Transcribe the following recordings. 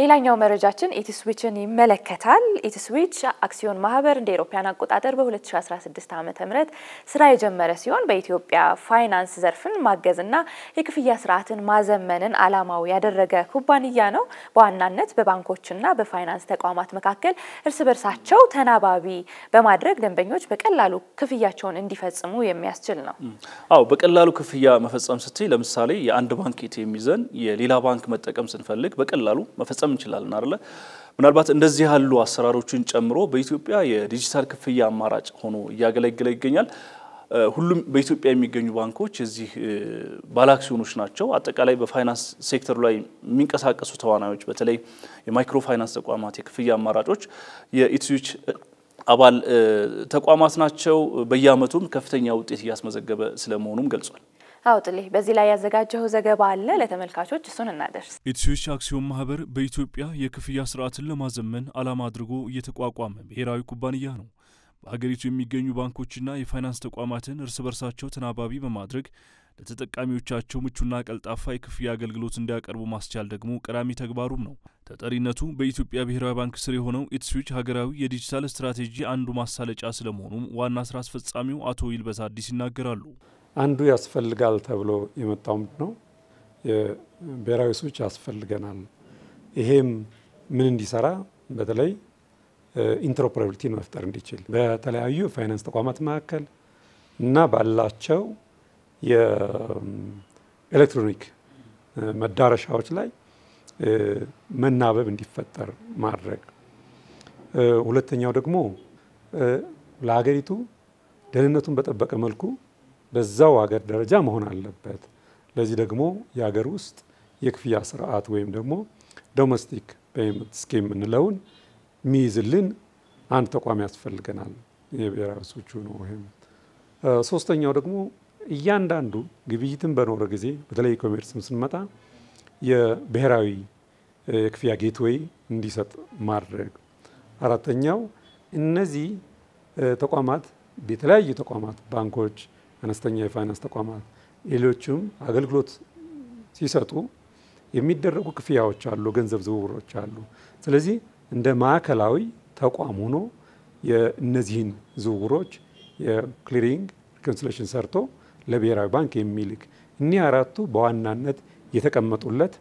ሌላኛው መረጃችን ኢትስዊችን ይመለከታል። ኢትስዊች አክሲዮን ማህበር እንደ ኤሮፓያን አቆጣጠር በ2016 ዓ ም ስራ የጀመረ ሲሆን በኢትዮጵያ ፋይናንስ ዘርፍን ማገዝና የክፍያ ስርዓትን ማዘመንን አላማው ያደረገ ኩባንያ ነው። በዋናነት በባንኮችና በፋይናንስ ተቋማት መካከል እርስ በርሳቸው ተናባቢ በማድረግ ደንበኞች በቀላሉ ክፍያቸውን እንዲፈጽሙ የሚያስችል ነው። አዎ በቀላሉ ክፍያ መፈጸም ስትይ ለምሳሌ የአንድ ባንክ ኤቲኤም ይዘን የሌላ ባንክ መጠቀም ስንፈልግ በቀላሉ መፈጸም መፈጸም እንችላለን አለ። ምናልባት እንደዚህ ያሉ አሰራሮችን ጨምሮ በኢትዮጵያ የዲጂታል ክፍያ አማራጭ ሆኖ እያገለገለ ይገኛል። ሁሉም በኢትዮጵያ የሚገኙ ባንኮች የዚህ ባለአክሲዮኖች ናቸው። አጠቃላይ በፋይናንስ ሴክተሩ ላይ የሚንቀሳቀሱ ተዋናዮች በተለይ የማይክሮ ፋይናንስ ተቋማት የክፍያ አማራጮች የኢትስዊች አባል ተቋማት ናቸው። በየአመቱም ከፍተኛ ውጤት እያስመዘገበ ስለመሆኑም ገልጿል። አውጥልህ በዚህ ላይ ያዘጋጀኸው ዘገባ አለ ለተመልካቾች፣ እሱን እናደርስ። ኢትዮች አክሲዮን ማህበር በኢትዮጵያ የክፍያ ስርዓትን ለማዘመን ዓላማ አድርጎ እየተቋቋመ ብሔራዊ ኩባንያ ነው። በሀገሪቱ የሚገኙ ባንኮችና የፋይናንስ ተቋማትን እርስ በርሳቸው ተናባቢ በማድረግ ለተጠቃሚዎቻቸው ምቹና ቀልጣፋ የክፍያ አገልግሎት እንዲያቀርቡ ማስቻል ደግሞ ቀዳሚ ተግባሩም ነው። ተጠሪነቱ በኢትዮጵያ ብሔራዊ ባንክ ስር የሆነው ኢትስዊች ሀገራዊ የዲጂታል ስትራቴጂ አንዱ ማሳለጫ ስለመሆኑም ዋና ስራ አስፈጻሚው አቶ ይልበት አዲስ ይናገራሉ። አንዱ ያስፈልጋል ተብሎ የመጣው ምንድ ነው? የብሔራዊ ሱች ያስፈልገናል። ይሄም ምን እንዲሰራ በተለይ ኢንተርኦፕራቢሊቲን መፍጠር እንዲችል በተለያዩ ፋይናንስ ተቋማት መካከል እና ባላቸው የኤሌክትሮኒክ መዳረሻዎች ላይ መናበብ እንዲፈጠር ማድረግ። ሁለተኛው ደግሞ ለሀገሪቱ ደህንነቱን በጠበቀ መልኩ በዛው ሀገር ደረጃ መሆን አለበት። ለዚህ ደግሞ የሀገር ውስጥ የክፍያ ስርዓት ወይም ደግሞ ዶሜስቲክ ፔመንት ስኪም የምንለውን የሚይዝልን አንድ ተቋም ያስፈልገናል። የብሔራዊ ሶቹ ነው። ወይም ሶስተኛው ደግሞ እያንዳንዱ ግብይትን በኖረ ጊዜ በተለይ ኮሜርስም ስንመጣ የብሔራዊ የክፍያ ጌትዌይ እንዲሰጥ ማድረግ። አራተኛው እነዚህ ተቋማት የተለያዩ ተቋማት ባንኮች፣ አነስተኛ የፋይናንስ ተቋማት ሌሎችም አገልግሎት ሲሰጡ የሚደረጉ ክፍያዎች አሉ፣ ገንዘብ ዝውውሮች አሉ። ስለዚህ እንደ ማዕከላዊ ተቋም ሆኖ የእነዚህን ዝውውሮች የክሊሪንግ ሪኮንሲሌሽን ሰርቶ ለብሔራዊ ባንክ የሚልክ እኒህ አራቱ በዋናነት የተቀመጡለት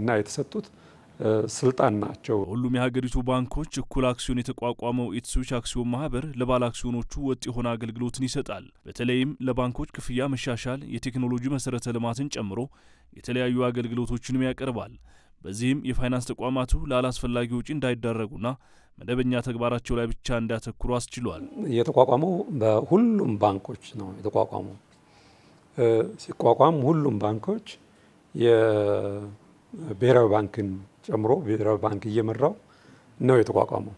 እና የተሰጡት ስልጣን ናቸው። ሁሉም የሀገሪቱ ባንኮች እኩል አክሲዮን የተቋቋመው ኢትስዊች አክሲዮን ማህበር ለባለ አክሲዮኖቹ ወጥ የሆነ አገልግሎትን ይሰጣል። በተለይም ለባንኮች ክፍያ መሻሻል፣ የቴክኖሎጂ መሰረተ ልማትን ጨምሮ የተለያዩ አገልግሎቶችንም ያቀርባል። በዚህም የፋይናንስ ተቋማቱ ላላስፈላጊ ወጪ እንዳይዳረጉና መደበኛ ተግባራቸው ላይ ብቻ እንዲያተኩሩ አስችሏል። የተቋቋመው በሁሉም ባንኮች ነው የተቋቋመው። ሲቋቋም ሁሉም ባንኮች የብሔራዊ ባንክን ጨምሮ ብሔራዊ ባንክ እየመራው ነው የተቋቋመው።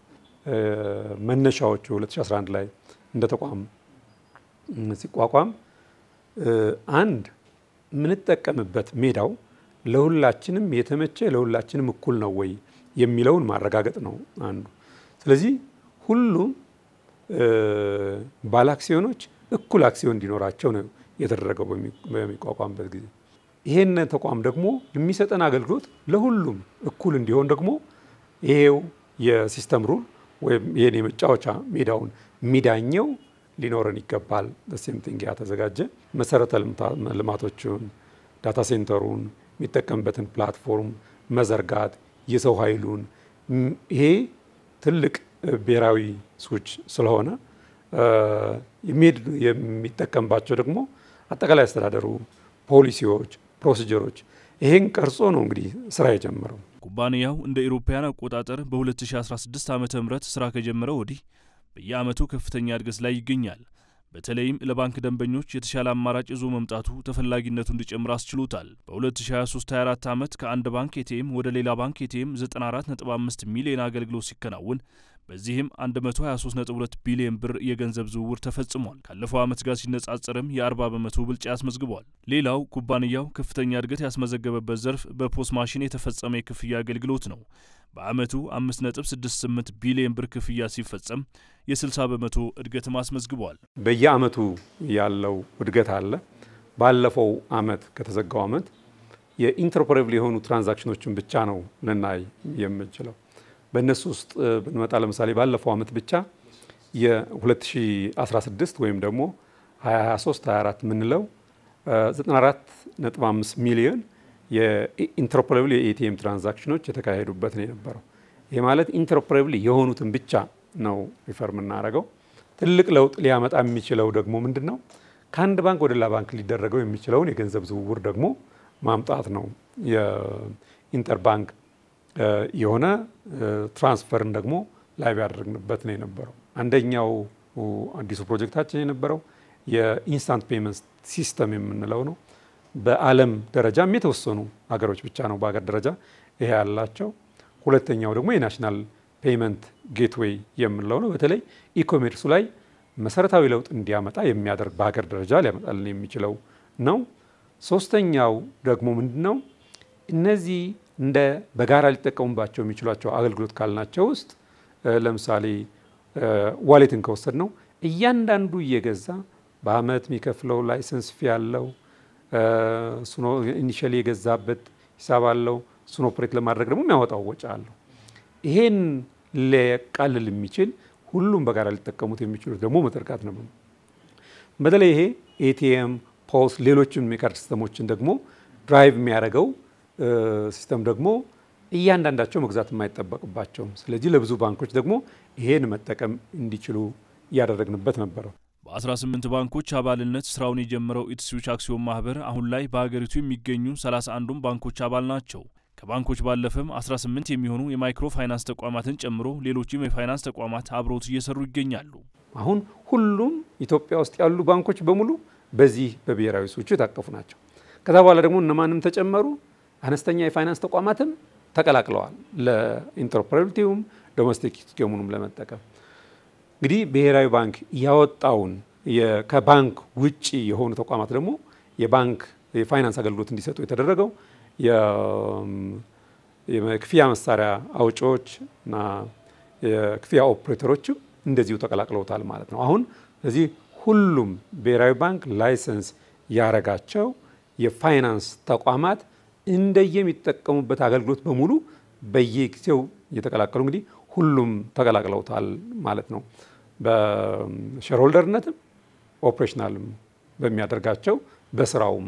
መነሻዎቹ 2011 ላይ እንደ ተቋም ሲቋቋም አንድ የምንጠቀምበት ሜዳው ለሁላችንም የተመቸ ለሁላችንም እኩል ነው ወይ የሚለውን ማረጋገጥ ነው አንዱ። ስለዚህ ሁሉም አክሲዮኖች እኩል አክሲዮን እንዲኖራቸው ነው የተደረገው በሚቋቋምበት ጊዜ ይሄን ተቋም ደግሞ የሚሰጠን አገልግሎት ለሁሉም እኩል እንዲሆን ደግሞ ይሄው የሲስተም ሩል ወይም ይሄን የመጫወቻ ሜዳውን የሚዳኘው ሊኖረን ይገባል። ሴም ቲንግ ያተዘጋጀ መሰረተ ልማቶችን፣ ዳታ ሴንተሩን፣ የሚጠቀምበትን ፕላትፎርም መዘርጋት፣ የሰው ኃይሉን ይሄ ትልቅ ብሔራዊ ሱች ስለሆነ የሚጠቀምባቸው ደግሞ አጠቃላይ አስተዳደሩ ፖሊሲዎች ፕሮሲጀሮች ይህን ቀርጾ ነው እንግዲህ ስራ የጀመረው። ኩባንያው እንደ ኢሮፓውያን አቆጣጠር በ2016 ዓ ም ስራ ከጀመረ ወዲህ በየአመቱ ከፍተኛ እድገት ላይ ይገኛል። በተለይም ለባንክ ደንበኞች የተሻለ አማራጭ ይዞ መምጣቱ ተፈላጊነቱ እንዲጨምር አስችሎታል። በ2023/24 ዓመት ከአንድ ባንክ ኤቲኤም ወደ ሌላ ባንክ ኤቲኤም 94.5 ሚሊዮን አገልግሎት ሲከናውን በዚህም 123.2 ቢሊዮን ብር የገንዘብ ዝውውር ተፈጽሟል። ካለፈው ዓመት ጋር ሲነጻጸርም የ40 በመቶ ብልጫ ያስመዝግቧል። ሌላው ኩባንያው ከፍተኛ እድገት ያስመዘገበበት ዘርፍ በፖስ ማሽን የተፈጸመ የክፍያ አገልግሎት ነው። በዓመቱ 5.68 ቢሊዮን ብር ክፍያ ሲፈጸም የ60 በመቶ እድገትም አስመዝግቧል። በየዓመቱ ያለው እድገት አለ። ባለፈው ዓመት ከተዘጋው ዓመት የኢንተርፕሬብል የሆኑ ትራንዛክሽኖችን ብቻ ነው ልናይ የምችለው። በእነሱ ውስጥ ብንመጣ ለምሳሌ ባለፈው ዓመት ብቻ የ2016 ወይም ደግሞ 2023 24 የምንለው 94.5 ሚሊዮን የኢንተርፕሬብል የኤቲኤም ትራንዛክሽኖች የተካሄዱበት ነው የነበረው። ይህ ማለት ኢንተርፕሬብል የሆኑትን ብቻ ነው ሪፈር የምናደርገው። ትልቅ ለውጥ ሊያመጣ የሚችለው ደግሞ ምንድን ነው? ከአንድ ባንክ ወደ ሌላ ባንክ ሊደረገው የሚችለውን የገንዘብ ዝውውር ደግሞ ማምጣት ነው የኢንተርባንክ የሆነ ትራንስፈርን ደግሞ ላይቭ ያደረግንበት ነው የነበረው። አንደኛው አዲሱ ፕሮጀክታችን የነበረው የኢንስታንት ፔመንት ሲስተም የምንለው ነው። በዓለም ደረጃ የተወሰኑ ሀገሮች ብቻ ነው በሀገር ደረጃ ይሄ ያላቸው። ሁለተኛው ደግሞ የናሽናል ፔመንት ጌትዌይ የምንለው ነው። በተለይ ኢኮሜርሱ ላይ መሰረታዊ ለውጥ እንዲያመጣ የሚያደርግ በሀገር ደረጃ ሊያመጣልን የሚችለው ነው። ሶስተኛው ደግሞ ምንድን ነው እነዚህ እንደ በጋራ ሊጠቀሙባቸው የሚችሏቸው አገልግሎት ካልናቸው ውስጥ ለምሳሌ ዋሌትን ከወሰድ ነው እያንዳንዱ እየገዛ በአመት የሚከፍለው ላይሰንስ ፊ አለው፣ እሱኖ የገዛበት ሂሳብ አለው፣ እሱን ኦፕሬት ለማድረግ ደግሞ የሚያወጣው ወጪ አለው። ይሄን ሊያቃልል የሚችል ሁሉም በጋራ ሊጠቀሙት የሚችሉት ደግሞ መጠርቃት ነው። በተለይ ይሄ ኤቲኤም፣ ፖስ፣ ሌሎችም የካርድ ሲስተሞችን ደግሞ ድራይቭ የሚያደርገው ሲስተም ደግሞ እያንዳንዳቸው መግዛት የማይጠበቅባቸውም። ስለዚህ ለብዙ ባንኮች ደግሞ ይሄን መጠቀም እንዲችሉ እያደረግንበት ነበረው። በ18 ባንኮች አባልነት ስራውን የጀመረው ኢትስዊች አክሲዮን ማህበር አሁን ላይ በሀገሪቱ የሚገኙ 31ዱም ባንኮች አባል ናቸው። ከባንኮች ባለፈም 18 የሚሆኑ የማይክሮ ፋይናንስ ተቋማትን ጨምሮ ሌሎችም የፋይናንስ ተቋማት አብረውት እየሰሩ ይገኛሉ። አሁን ሁሉም ኢትዮጵያ ውስጥ ያሉ ባንኮች በሙሉ በዚህ በብሔራዊ ስዊቹ የታቀፉ ናቸው። ከዛ በኋላ ደግሞ እነማንም ተጨመሩ አነስተኛ የፋይናንስ ተቋማትም ተቀላቅለዋል። ለኢንተርፕሬቲቭም ዶሜስቲክ ስኪሙንም ለመጠቀም እንግዲህ ብሔራዊ ባንክ ያወጣውን ከባንክ ውጭ የሆኑ ተቋማት ደግሞ የባንክ የፋይናንስ አገልግሎት እንዲሰጡ የተደረገው የክፍያ መሳሪያ አውጪዎች እና የክፍያ ኦፕሬተሮችም እንደዚሁ ተቀላቅለውታል ማለት ነው። አሁን ስለዚህ ሁሉም ብሔራዊ ባንክ ላይሰንስ ያረጋቸው የፋይናንስ ተቋማት እንደየሚጠቀሙበት አገልግሎት በሙሉ በየጊዜው እየተቀላቀሉ እንግዲህ ሁሉም ተቀላቅለውታል ማለት ነው። በሼርሆልደርነትም ኦፕሬሽናልም በሚያደርጋቸው በስራውም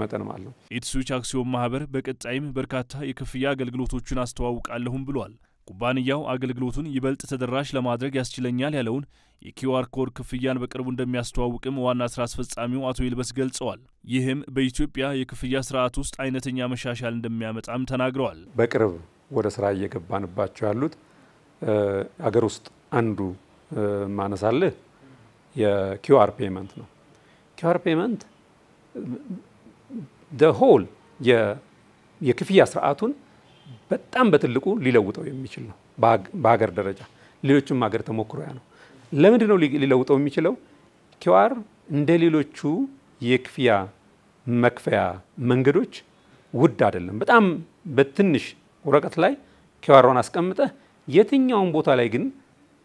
መጠን ማለት ነው። ኢትሱች አክሲዮን ማህበር በቀጣይም በርካታ የክፍያ አገልግሎቶችን አስተዋውቃለሁም ብሏል። ኩባንያው አገልግሎቱን ይበልጥ ተደራሽ ለማድረግ ያስችለኛል ያለውን የኪዩአር ኮድ ክፍያን በቅርቡ እንደሚያስተዋውቅም ዋና ስራ አስፈጻሚው አቶ ይልበስ ገልጸዋል። ይህም በኢትዮጵያ የክፍያ ስርዓት ውስጥ አይነተኛ መሻሻል እንደሚያመጣም ተናግረዋል። በቅርብ ወደ ስራ እየገባንባቸው ያሉት አገር ውስጥ አንዱ ማነሳልህ የኪዩአር ፔመንት ነው። ኪዩአር ፔመንት ሆል የክፍያ ስርዓቱን በጣም በትልቁ ሊለውጠው የሚችል ነው በሀገር ደረጃ። ሌሎችም ሀገር ተሞክሮ ያ ነው። ለምንድን ነው ሊለውጠው የሚችለው? ኪዋር እንደ ሌሎቹ የክፍያ መክፈያ መንገዶች ውድ አይደለም። በጣም በትንሽ ወረቀት ላይ ኪዋሯን አስቀምጠህ የትኛውን ቦታ ላይ ግን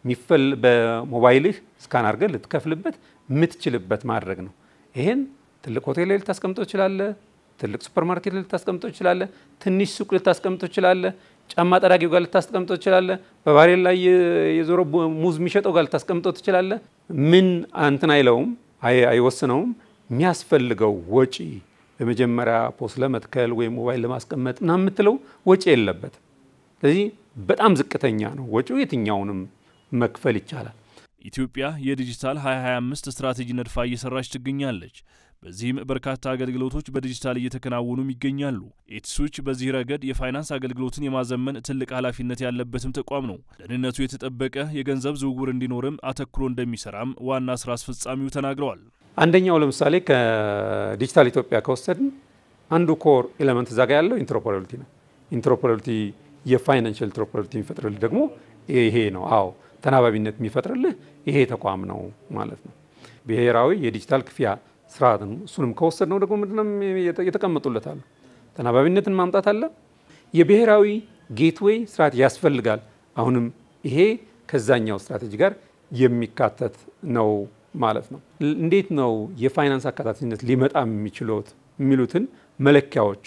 ሚፈል በሞባይልህ ስካን አድርገህ ልትከፍልበት የምትችልበት ማድረግ ነው። ይህን ትልቅ ሆቴል ላይ ልታስቀምጠው ትችላለህ። ትልቅ ሱፐርማርኬት ልታስቀምጦ ይችላለ፣ ትንሽ ሱቅ ልታስቀምጦ ይችላለ፣ ጫማ ጠራጊው ጋር ልታስቀምጦ ይችላለ፣ በባሬል ላይ የዞሮ ሙዝ የሚሸጠው ጋር ልታስቀምጦ ትችላለ። ምን አንትን አይለውም፣ አይወስነውም። የሚያስፈልገው ወጪ በመጀመሪያ ፖስ ለመትከል ወይም ሞባይል ለማስቀመጥ ና የምትለው ወጪ የለበትም። ስለዚህ በጣም ዝቅተኛ ነው ወጪው፣ የትኛውንም መክፈል ይቻላል። ኢትዮጵያ የዲጂታል 2025 ስትራቴጂ ነድፋ እየሰራች ትገኛለች። በዚህም በርካታ አገልግሎቶች በዲጂታል እየተከናወኑም ይገኛሉ። ኢትሱች በዚህ ረገድ የፋይናንስ አገልግሎትን የማዘመን ትልቅ ኃላፊነት ያለበትም ተቋም ነው። ደህንነቱ የተጠበቀ የገንዘብ ዝውውር እንዲኖርም አተኩሮ እንደሚሰራም ዋና ስራ አስፈጻሚው ተናግረዋል። አንደኛው ለምሳሌ ከዲጂታል ኢትዮጵያ ከወሰድን አንዱ ኮር ኤለመንት እዛ ጋ ያለው ኢንትሮፖራቢሊቲ ነው። ኢንትሮፖራቢሊቲ የፋይናንሽል ኢንትሮፖራቢሊቲ የሚፈጥርልህ ደግሞ ይሄ ነው። አዎ ተናባቢነት የሚፈጥርልህ ይሄ ተቋም ነው ማለት ነው። ብሔራዊ የዲጂታል ክፍያ ስርዓት እሱንም ከወሰድ ነው ደግሞ ምንድነው የተቀመጡለት አሉ። ተናባቢነትን ማምጣት አለ። የብሔራዊ ጌትዌይ ስርዓት ያስፈልጋል። አሁንም ይሄ ከዛኛው ስትራቴጂ ጋር የሚካተት ነው ማለት ነው። እንዴት ነው የፋይናንስ አካታችነት ሊመጣ የሚችሉት የሚሉትን መለኪያዎች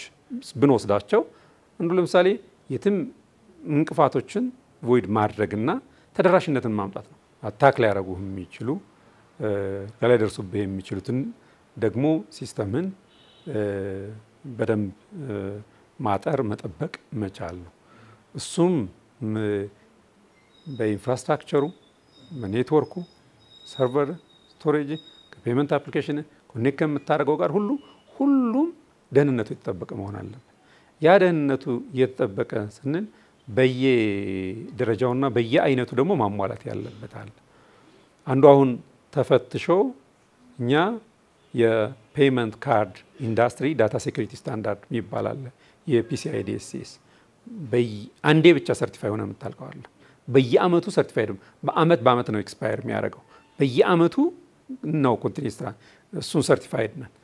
ብንወስዳቸው አንዱ ለምሳሌ የትም እንቅፋቶችን ቮይድ ማድረግና ተደራሽነትን ማምጣት ነው። አታክ ሊያደርጉህ የሚችሉ ከላይ ደርሱብህ የሚችሉትን ደግሞ ሲስተምን በደንብ ማጠር መጠበቅ መቻል ነው። እሱም በኢንፍራስትራክቸሩ፣ በኔትወርኩ፣ ሰርቨር፣ ስቶሬጅ ከፔመንት አፕሊኬሽን ኮኔክት ከምታደርገው ጋር ሁሉ ሁሉም ደህንነቱ የተጠበቀ መሆን አለበት። ያ ደህንነቱ እየተጠበቀ ስንል በየደረጃውና በየአይነቱ ደግሞ ማሟላት ያለበታል። አንዱ አሁን ተፈትሾ እኛ የፔይመንት ካርድ ኢንዱስትሪ ዳታ ሴኩሪቲ ስታንዳርድ የሚባል አለ። የፒሲአይ ዲኤስኤስ አንዴ ብቻ ሰርቲፋይ ሆነ የምታልቀዋለ። በየአመቱ ሰርቲፋይ ደግሞ በአመት በአመት ነው ኤክስፓየር የሚያደርገው። በየአመቱ ነው ኮንቲኒ ስራ እሱን ሰርቲፋይድ ነን።